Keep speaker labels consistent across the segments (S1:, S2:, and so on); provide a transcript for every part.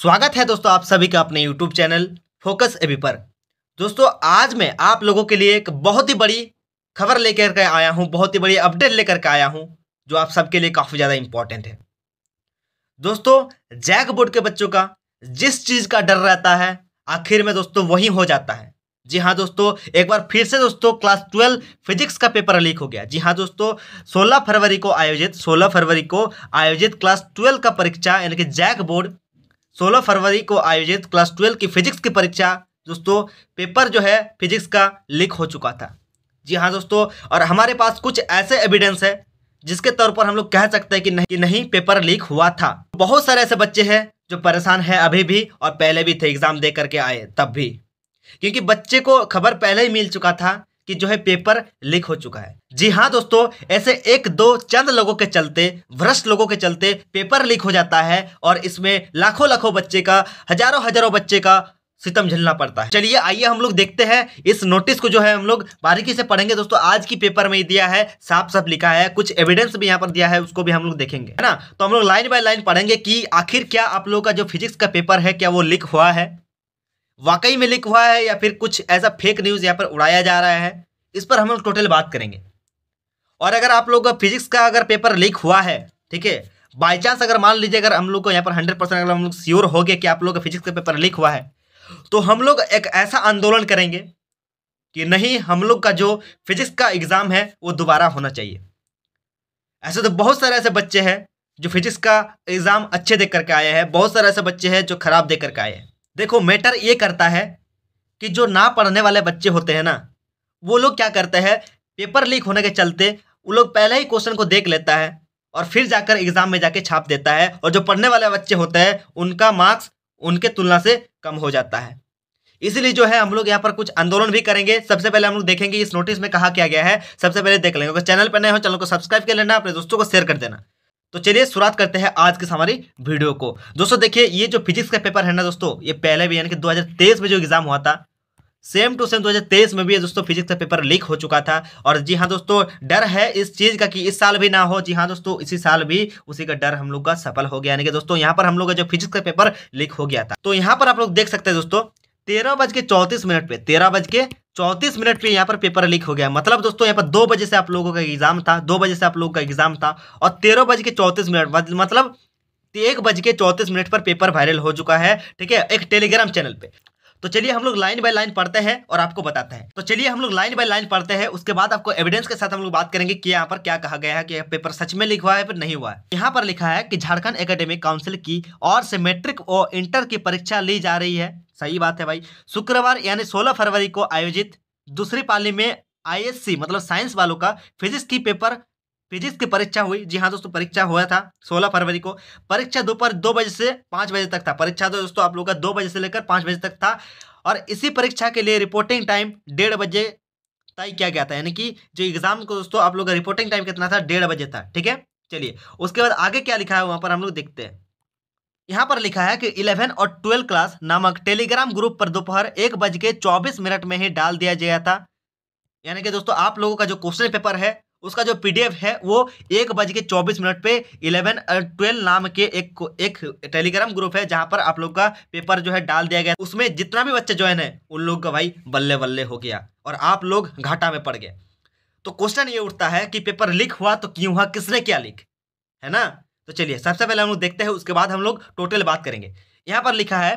S1: स्वागत है दोस्तों आप सभी का अपने यूट्यूब चैनल फोकस एबी पर दोस्तों आज मैं आप लोगों के लिए एक बहुत ही बड़ी खबर लेकर के आया हूँ बहुत ही बड़ी अपडेट लेकर के आया हूँ जो आप सबके लिए काफ़ी ज़्यादा इम्पॉर्टेंट है दोस्तों जैक बोर्ड के बच्चों का जिस चीज़ का डर रहता है आखिर में दोस्तों वही हो जाता है जी हाँ दोस्तों एक बार फिर से दोस्तों क्लास ट्वेल्व फिजिक्स का पेपर लीक हो गया जी हाँ दोस्तों 16 फरवरी को आयोजित 16 फरवरी को आयोजित क्लास ट्वेल्व का परीक्षा यानी कि जैक बोर्ड 16 फरवरी को आयोजित क्लास ट्वेल्व की फिजिक्स की परीक्षा दोस्तों पेपर जो है फिजिक्स का लीक हो चुका था जी हाँ दोस्तों और हमारे पास कुछ ऐसे एविडेंस है जिसके तौर पर हम लोग कह सकते हैं कि नहीं नहीं पेपर लीक हुआ था बहुत सारे ऐसे बच्चे हैं जो परेशान हैं अभी भी और पहले भी थे एग्ज़ाम दे करके आए तब भी क्योंकि बच्चे को खबर पहले ही मिल चुका था कि जो है पेपर लीक हो चुका है जी हाँ दोस्तों ऐसे एक दो चंद लोगों के चलते भ्रष्ट लोगों के चलते पेपर लीक हो जाता है और इसमें लाखों लाखों बच्चे का हजारों हजारों बच्चे का सितम झेलना पड़ता है चलिए आइए हम लोग देखते हैं इस नोटिस को जो है हम लोग बारीकी से पढ़ेंगे दोस्तों आज की पेपर में ही दिया है साफ साफ लिखा है कुछ एविडेंस भी यहाँ पर दिया है उसको भी हम लोग देखेंगे है ना तो हम लोग लाइन बाय लाइन पढ़ेंगे कि आखिर क्या आप लोगों का जो फिजिक्स का पेपर है क्या वो लीक हुआ है वाकई में लिख हुआ है या फिर कुछ ऐसा फेक न्यूज़ यहाँ पर उड़ाया जा रहा है इस पर हम लोग टोटल बात करेंगे और अगर आप लोग फिजिक्स का अगर पेपर लीक हुआ है ठीक है बाई चांस अगर मान लीजिए अगर हम लोग को यहाँ पर हंड्रेड परसेंट अगर हम लोग श्योर हो गए कि आप लोग का फिजिक्स का पेपर लीक हुआ है तो हम लोग एक ऐसा आंदोलन करेंगे कि नहीं हम लोग का जो फिजिक्स का एग्ज़ाम है वो दोबारा होना चाहिए ऐसे तो बहुत सारे ऐसे बच्चे हैं जो फिजिक्स का एग्ज़ाम अच्छे देख करके आए हैं बहुत सारे ऐसे बच्चे हैं जो खराब देख करके आए हैं देखो मैटर ये करता है कि जो ना पढ़ने वाले बच्चे होते हैं ना वो लोग क्या करते हैं पेपर लीक होने के चलते वो लोग पहले ही क्वेश्चन को देख लेता है और फिर जाकर एग्ज़ाम में जाके छाप देता है और जो पढ़ने वाले बच्चे होते हैं उनका मार्क्स उनके तुलना से कम हो जाता है इसीलिए जो है हम लोग यहाँ पर कुछ आंदोलन भी करेंगे सबसे पहले हम लोग देखेंगे इस नोटिस में कहा क्या गया है सबसे पहले देख लेंगे अगर चैनल पर नए हो चैनल को सब्सक्राइब कर लेना अपने दोस्तों को शेयर कर देना तो चलिए शुरुआत करते हैं आज के हमारी वीडियो को दोस्तों देखिए ये जो फिजिक्स का पेपर है ना दोस्तों ये पहले भी यानी कि 2023 में जो एग्जाम हुआ था सेम टू सेम 2023 में भी दोस्तों फिजिक्स का पेपर लीक हो चुका था और जी हाँ दोस्तों डर है इस चीज़ का कि इस साल भी ना हो जी हाँ दोस्तों इसी साल भी उसी का डर हम लोग का सफल हो गया यानी कि दोस्तों यहाँ पर हम लोग का जो फिजिक्स का पेपर लीक हो गया था तो यहाँ पर आप लोग देख सकते हैं दोस्तों तेरह बज के चौंतीस मिनट पे तेरह बज के चौंतीस मिनट पे यहाँ पर पेपर लीक हो गया मतलब दोस्तों यहाँ पर दो बजे से आप लोगों का एग्जाम था दो बजे से आप लोगों का एग्जाम था और तेरह बज के चौंतीस मिनट मतलब एक बज के चौंतीस मिनट पर पेपर वायरल हो चुका है ठीक है एक टेलीग्राम चैनल पे तो चलिए हम लोग लाइन बाय लाइन पढ़ते हैं और आपको बताते हैं तो चलिए हम लोग लाइन बाय लाइन पढ़ते हैं उसके बाद आपको एविडेंस के साथ हम लोग बात करेंगे कि यहाँ पर क्या कहा गया है कि पेपर सच में लिखा है फिर नहीं हुआ है यहाँ पर लिखा है कि झारखंड एकेडमिक काउंसिल की और से मेट्रिक और इंटर की परीक्षा ली जा रही है सही बात है भाई शुक्रवार यानी सोलह फरवरी को आयोजित दूसरी पाली में आई मतलब साइंस वालों का फिजिक्स की पेपर फिजिक्स की परीक्षा हुई जी हाँ दोस्तों परीक्षा हुआ था 16 फरवरी को परीक्षा दोपहर दो बजे से पाँच बजे तक था परीक्षा तो दोस्तों आप लोगों का दो बजे से लेकर पाँच बजे तक था और इसी परीक्षा के लिए रिपोर्टिंग टाइम डेढ़ बजे तय किया गया था यानी कि जो एग्जाम को दोस्तों आप लोग का रिपोर्टिंग टाइम कितना था डेढ़ बजे था ठीक है चलिए उसके बाद आगे क्या लिखा है वहाँ पर हम लोग देखते हैं यहाँ पर लिखा है कि 11 और 12 क्लास नामक टेलीग्राम ग्रुप पर दोपहर एक बज के चौबीस मिनट में ही डाल दिया गया था यानी कि दोस्तों आप लोगों का जो क्वेश्चन पेपर है उसका जो पीडीएफ है वो एक बज के चौबीस मिनट पे इलेवन ट्वेल्व नाम के एक एक टेलीग्राम ग्रुप है जहां पर आप लोग का पेपर जो है डाल दिया गया उसमें जितना भी बच्चे ज्वाइन है उन लोग का भाई बल्ले बल्ले हो गया और आप लोग घाटा में पड़ गए तो क्वेश्चन ये उठता है कि पेपर लीक हुआ तो क्यों हुआ किसने क्या लीक है ना तो चलिए सबसे पहले हम लोग देखते हैं उसके बाद हम लोग टोटल बात करेंगे यहाँ पर लिखा है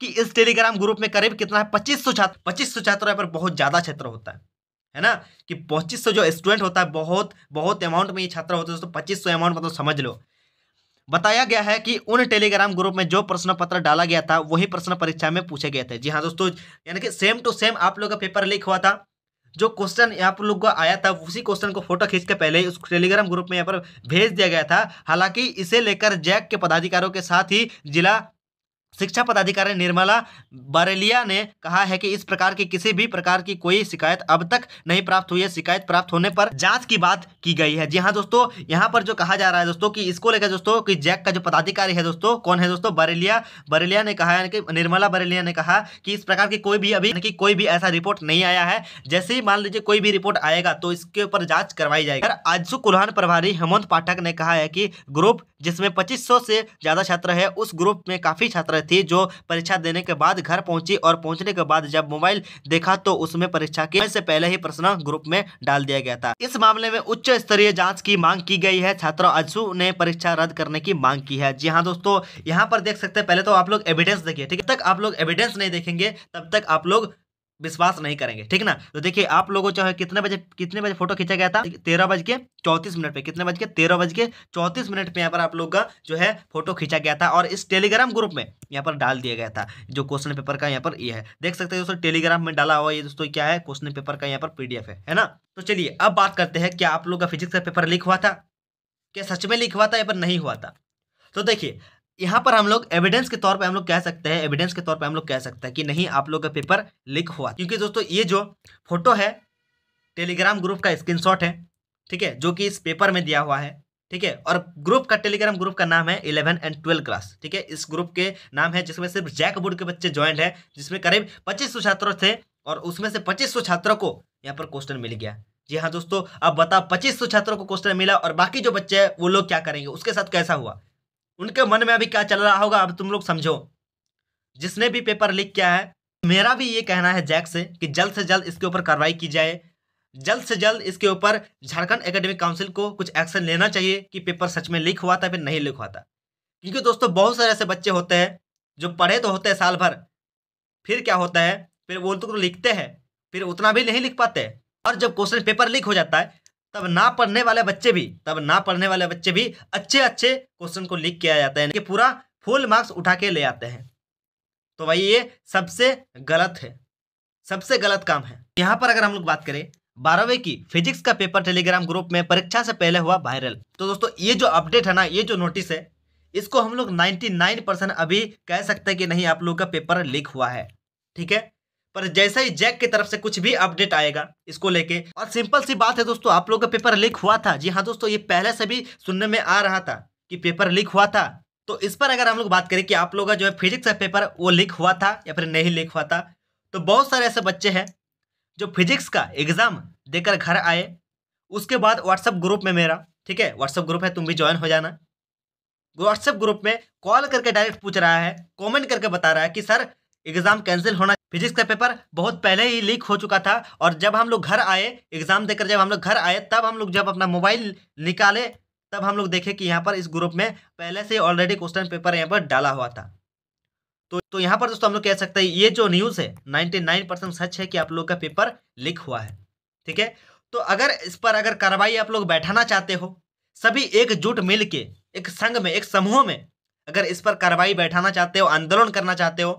S1: कि इस टेलीग्राम ग्रुप में करीब कितना है पच्चीस सौ छात्र पच्चीस सौ छात्रों पर बहुत ज़्यादा क्षेत्र होता है है ना कि पच्चीस सौ जो स्टूडेंट होता है बहुत बहुत अमाउंट में ये छात्र होते हैं दोस्तों पच्चीस सौ अमाउंट मतलब समझ लो बताया गया है कि उन टेलीग्राम ग्रुप में जो प्रश्न पत्र डाला गया था वही प्रश्न परीक्षा में पूछे गए थे जी हाँ दोस्तों यानी कि सेम टू सेम आप लोग का पेपर लीक हुआ था जो क्वेश्चन आप लोग को आया था उसी क्वेश्चन को फोटो खींच के पहले उस टेलीग्राम ग्रुप में यहाँ पर भेज दिया गया था हालांकि इसे लेकर जैक के पदाधिकारियों के साथ ही जिला शिक्षा पदाधिकारी निर्मला बरेलिया ने कहा है कि इस प्रकार की किसी भी प्रकार की कोई शिकायत अब तक नहीं प्राप्त हुई है शिकायत प्राप्त होने पर जांच की बात की गई है जी हाँ दोस्तों यहाँ पर जो कहा जा रहा है दोस्तों कि इसको लेकर दोस्तों कि जैक का जो पदाधिकारी है दोस्तों कौन है दोस्तों बरेलिया बरेलिया ने कहा है कि निर्मला बरेलिया ने कहा कि इस प्रकार की कोई भी अभी की कोई भी ऐसा रिपोर्ट नहीं आया है जैसे ही मान लीजिए कोई भी रिपोर्ट आएगा तो इसके ऊपर जाँच करवाई जाएगी आज कुल्हान प्रभारी हेमंत पाठक ने कहा है कि ग्रुप जिसमें पच्चीस से ज्यादा छात्र है उस ग्रुप में काफी छात्र थी जो परीक्षा देने के बाद घर पहुंची और पहुंचने के बाद जब मोबाइल देखा तो उसमें परीक्षा के से पहले ही प्रश्न ग्रुप में डाल दिया गया था इस मामले में उच्च स्तरीय जांच की मांग की गई है छात्र अजू ने परीक्षा रद्द करने की मांग की है जी हाँ दोस्तों यहाँ पर देख सकते हैं पहले तो आप लोग एविडेंस देखिए ठीक है तक आप लोग एविडेंस नहीं देखेंगे तब तक आप लोग विश्वास नहीं करेंगे ठीक ना तो देखिए आप लोगों चाहे कितने बजे कितने बजे फोटो खींचा गया था तेरह बज के चौंतीस मिनट पे कितने बज के तेरह बज के चौंतीस मिनट पे यहाँ पर आप लोग का जो है फोटो खींचा गया था और इस टेलीग्राम ग्रुप में यहाँ पर डाल दिया गया था जो क्वेश्चन पेपर का यहाँ पर ये है देख सकते हैं दोस्तों टेलीग्राम में डाला हुआ ये दोस्तों क्या है क्वेश्चन पेपर का यहाँ पर पीडीएफ है है ना तो चलिए अब बात करते हैं क्या आप लोग का फिजिक्स का पेपर लिख हुआ था क्या सच में लिख हुआ था या पर नहीं हुआ था तो देखिए यहाँ पर हम लोग एविडेंस के तौर पे हम लोग कह सकते हैं एविडेंस के तौर पे हम लोग कह सकते हैं कि नहीं आप लोग का पेपर लीक हुआ क्योंकि दोस्तों ये जो फोटो है टेलीग्राम ग्रुप का स्क्रीनशॉट है ठीक है जो कि इस पेपर में दिया हुआ है ठीक है और ग्रुप का टेलीग्राम ग्रुप का नाम है इलेवन एंड ट्वेल्व क्लास ठीक है इस ग्रुप के नाम है जिसमें सिर्फ जैक बोर्ड के बच्चे ज्वाइंट है जिसमें करीब पच्चीस छात्रों थे और उसमें से पच्चीस छात्रों को यहाँ पर क्वेश्चन मिल गया जी हाँ दोस्तों अब बताओ पच्चीस छात्रों को क्वेश्चन मिला और बाकी जो बच्चे हैं वो लोग क्या करेंगे उसके साथ कैसा हुआ उनके मन में अभी क्या चल रहा होगा अब तुम लोग समझो जिसने भी पेपर लीक किया है मेरा भी ये कहना है जैक से कि जल्द से जल्द इसके ऊपर कार्रवाई की जाए जल्द से जल्द इसके ऊपर झारखंड एकेडमिक काउंसिल को कुछ एक्शन लेना चाहिए कि पेपर सच में लीक हुआ था फिर नहीं लीक हुआ था क्योंकि दोस्तों बहुत सारे ऐसे बच्चे होते हैं जो पढ़े तो होते हैं साल भर फिर क्या होता है फिर वो तो लिखते हैं फिर उतना भी नहीं लिख पाते और जब क्वेश्चन पेपर लीक हो जाता है तब ना पढ़ने वाले बच्चे भी तब ना पढ़ने वाले बच्चे भी अच्छे अच्छे क्वेश्चन को लिख के आ जाते हैं कि पूरा फुल मार्क्स उठा के ले आते हैं तो भाई ये सबसे गलत है सबसे गलत काम है यहाँ पर अगर हम लोग बात करें बारहवें की फिजिक्स का पेपर टेलीग्राम ग्रुप में परीक्षा से पहले हुआ वायरल तो दोस्तों ये जो अपडेट है ना ये जो नोटिस है इसको हम लोग नाइन्टी परसेंट अभी कह सकते हैं कि नहीं आप लोग का पेपर लीक हुआ है ठीक है पर जैसे ही जैक की तरफ से कुछ भी अपडेट आएगा इसको लेके और सिंपल सी बात है दोस्तों आप लोग का पेपर लीक हुआ था जी हाँ दोस्तों ये पहले से भी सुनने में आ रहा था कि पेपर लीक हुआ था तो इस पर अगर हम लोग बात करें कि आप लोगों का जो है फिजिक्स का पेपर वो लीक हुआ था या फिर नहीं लीक हुआ था तो बहुत सारे ऐसे बच्चे हैं जो फिजिक्स का एग्ज़ाम देकर घर आए उसके बाद व्हाट्सअप ग्रुप में मेरा ठीक है व्हाट्सअप ग्रुप है तुम भी ज्वाइन हो जाना व्हाट्सएप ग्रुप में कॉल करके डायरेक्ट पूछ रहा है कमेंट करके बता रहा है कि सर एग्ज़ाम कैंसिल होना फिजिक्स का पेपर बहुत पहले ही लीक हो चुका था और जब हम लोग घर आए एग्ज़ाम देकर जब हम लोग घर आए तब हम लोग जब अपना मोबाइल निकाले तब हम लोग देखे कि यहाँ पर इस ग्रुप में पहले से ऑलरेडी क्वेश्चन पेपर यहाँ पर डाला हुआ था तो तो यहाँ पर दोस्तों हम लोग कह सकते हैं ये जो न्यूज़ है नाइन्टी नाइन परसेंट सच है कि आप लोग का पेपर लीक हुआ है ठीक है तो अगर इस पर अगर कार्रवाई आप लोग बैठाना चाहते हो सभी एकजुट मिल के एक संघ में एक समूह में अगर इस पर कार्रवाई बैठाना चाहते हो आंदोलन करना चाहते हो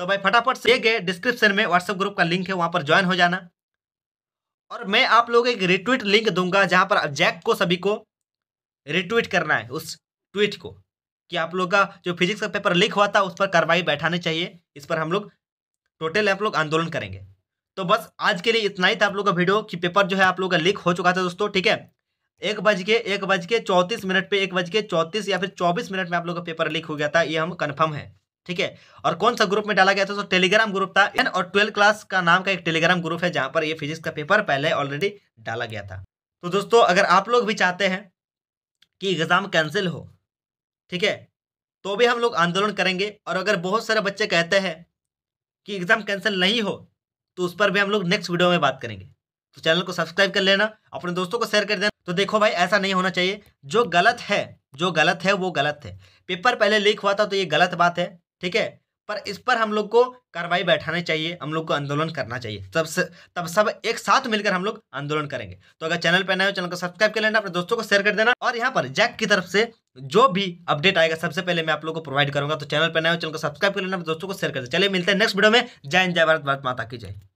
S1: तो भाई फटाफट से गए डिस्क्रिप्शन में व्हाट्सएप ग्रुप का लिंक है वहां पर ज्वाइन हो जाना और मैं आप लोग एक रिट्वीट लिंक दूंगा जहाँ पर जैक को सभी को रिट्वीट करना है उस ट्वीट को कि आप लोग का जो फिजिक्स का पेपर लीक हुआ था उस पर कार्रवाई बैठानी चाहिए इस पर हम लोग टोटल आप लोग आंदोलन करेंगे तो बस आज के लिए इतना ही था आप लोग का वीडियो कि पेपर जो है आप लोग का लीक हो चुका था दोस्तों ठीक है एक बज के एक बज के चौंतीस मिनट पे एक बज के चौंतीस या फिर चौबीस मिनट में आप लोग का पेपर लीक हो गया था ये हम कन्फर्म है ठीक है और कौन सा ग्रुप में डाला गया था तो टेलीग्राम ग्रुप था एन और ट्वेल्थ क्लास का नाम का एक टेलीग्राम ग्रुप है जहां पर ये फिजिक्स का पेपर पहले ऑलरेडी डाला गया था तो दोस्तों अगर आप लोग भी चाहते हैं कि एग्ज़ाम कैंसिल हो ठीक है तो भी हम लोग आंदोलन करेंगे और अगर बहुत सारे बच्चे कहते हैं कि एग्ज़ाम कैंसिल नहीं हो तो उस पर भी हम लोग नेक्स्ट वीडियो में बात करेंगे तो चैनल को सब्सक्राइब कर लेना अपने दोस्तों को शेयर कर देना तो देखो भाई ऐसा नहीं होना चाहिए जो गलत है जो गलत है वो गलत है पेपर पहले लीक हुआ था तो ये गलत बात है ठीक है पर इस पर हम लोग को कार्रवाई बैठानी चाहिए हम लोग को आंदोलन करना चाहिए तब स, तब सब एक साथ मिलकर हम लोग आंदोलन करेंगे तो अगर चैनल पर नए हो चैनल को सब्सक्राइब कर लेना अपने दोस्तों को शेयर कर देना और यहाँ पर जैक की तरफ से जो भी अपडेट आएगा सबसे पहले मैं आप लोग को प्रोवाइड करूंगा तो चैनल पर नए हो चैनल को सब्सक्राइब कर लेना अपने दोस्तों को शेयर कर देना चलिए मिलते हैं नेक्स्ट वीडियो में जय हिंद जय भारत भारत माता की जय